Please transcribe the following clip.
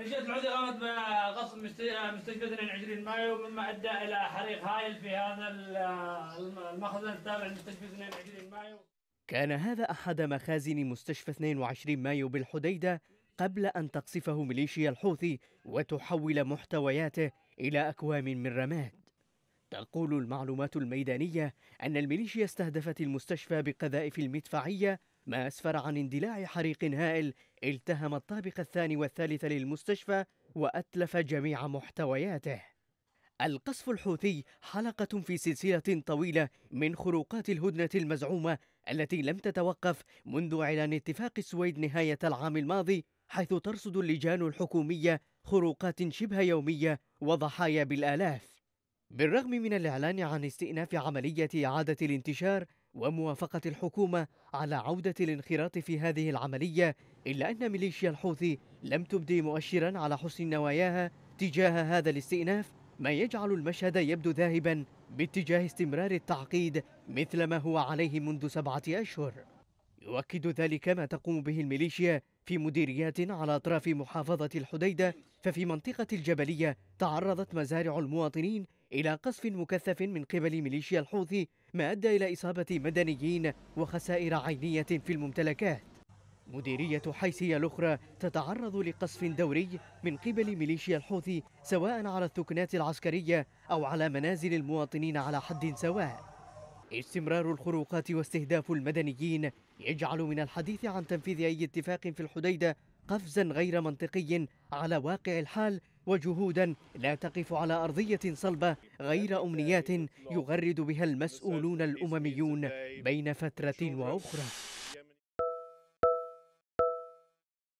مجلس العودة قامت بغصب مستشفى 22 مايو مما أدى إلى حريق هائل في هذا المخزن التابع لمستشفى 22 مايو كان هذا أحد مخازن مستشفى 22 مايو بالحديدة قبل أن تقصفه ميليشيا الحوثي وتحول محتوياته إلى أكوام من رماد تقول المعلومات الميدانية أن الميليشيا استهدفت المستشفى بقذائف المدفعية ما أسفر عن اندلاع حريق هائل التهم الطابق الثاني والثالث للمستشفى وأتلف جميع محتوياته القصف الحوثي حلقة في سلسلة طويلة من خروقات الهدنة المزعومة التي لم تتوقف منذ إعلان اتفاق السويد نهاية العام الماضي حيث ترصد اللجان الحكومية خروقات شبه يومية وضحايا بالآلاف بالرغم من الإعلان عن استئناف عملية إعادة الانتشار وموافقة الحكومة على عودة الانخراط في هذه العملية إلا أن ميليشيا الحوثي لم تبدي مؤشرا على حسن نواياها تجاه هذا الاستئناف ما يجعل المشهد يبدو ذاهبا باتجاه استمرار التعقيد مثل ما هو عليه منذ سبعة أشهر يؤكد ذلك ما تقوم به الميليشيا في مديريات على أطراف محافظة الحديدة ففي منطقة الجبلية تعرضت مزارع المواطنين إلى قصف مكثف من قبل ميليشيا الحوثي ما أدى إلى إصابة مدنيين وخسائر عينية في الممتلكات مديرية حيسية الأخرى تتعرض لقصف دوري من قبل ميليشيا الحوثي سواء على الثكنات العسكرية أو على منازل المواطنين على حد سواء استمرار الخروقات واستهداف المدنيين يجعل من الحديث عن تنفيذ أي اتفاق في الحديدة قفزا غير منطقي على واقع الحال وجهودا لا تقف على ارضيه صلبه غير امنيات يغرد بها المسؤولون الامميون بين فتره واخرى